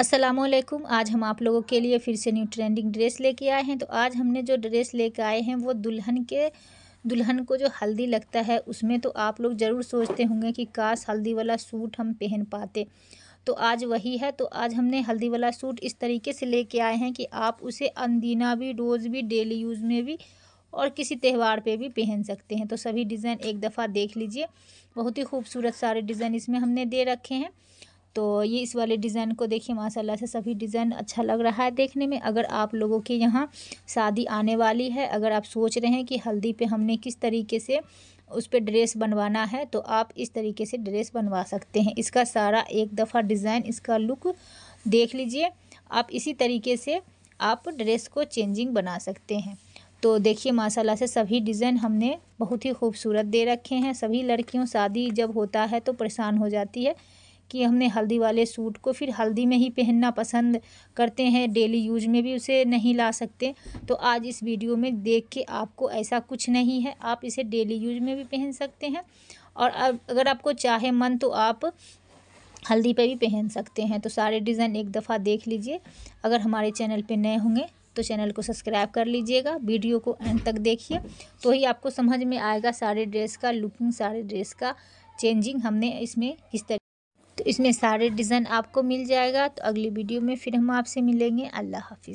असलकुम आज हम आप लोगों के लिए फिर से न्यू ट्रेंडिंग ड्रेस लेके आए हैं तो आज हमने जो ड्रेस लेके आए हैं वो दुल्हन के दुल्हन को जो हल्दी लगता है उसमें तो आप लोग ज़रूर सोचते होंगे कि काश हल्दी वाला सूट हम पहन पाते तो आज वही है तो आज हमने हल्दी वाला सूट इस तरीके से लेके आए हैं कि आप उसे अनदीना भी रोज़ भी डेली यूज़ में भी और किसी त्यौहार पे भी पहन सकते हैं तो सभी डिज़ाइन एक दफ़ा देख लीजिए बहुत ही खूबसूरत सारे डिज़ाइन इसमें हमने दे रखे हैं तो ये इस वाले डिज़ाइन को देखिए माशाल्लाह से सभी डिज़ाइन अच्छा लग रहा है देखने में अगर आप लोगों के यहाँ शादी आने वाली है अगर आप सोच रहे हैं कि हल्दी पे हमने किस तरीके से उस पर ड्रेस बनवाना है तो आप इस तरीके से ड्रेस बनवा सकते हैं इसका सारा एक दफ़ा डिज़ाइन इसका लुक देख लीजिए आप इसी तरीके से आप ड्रेस को चेंजिंग बना सकते हैं तो देखिए माशाल्लाह से सभी डिज़ाइन हमने बहुत ही खूबसूरत दे रखे हैं सभी लड़कियों शादी जब होता है तो परेशान हो जाती है कि हमने हल्दी वाले सूट को फिर हल्दी में ही पहनना पसंद करते हैं डेली यूज में भी उसे नहीं ला सकते तो आज इस वीडियो में देख के आपको ऐसा कुछ नहीं है आप इसे डेली यूज में भी पहन सकते हैं और अगर आपको चाहे मन तो आप हल्दी पे भी पहन सकते हैं तो सारे डिज़ाइन एक दफ़ा देख लीजिए अगर हमारे चैनल पे नए होंगे तो चैनल को सब्सक्राइब कर लीजिएगा वीडियो को एंड तक देखिए तो ही आपको समझ में आएगा सारे ड्रेस का लुकिंग सारे ड्रेस का चेंजिंग हमने इसमें किस तरह तो इसमें सारे डिज़ाइन आपको मिल जाएगा तो अगली वीडियो में फिर हम आपसे मिलेंगे अल्लाह हाफिज़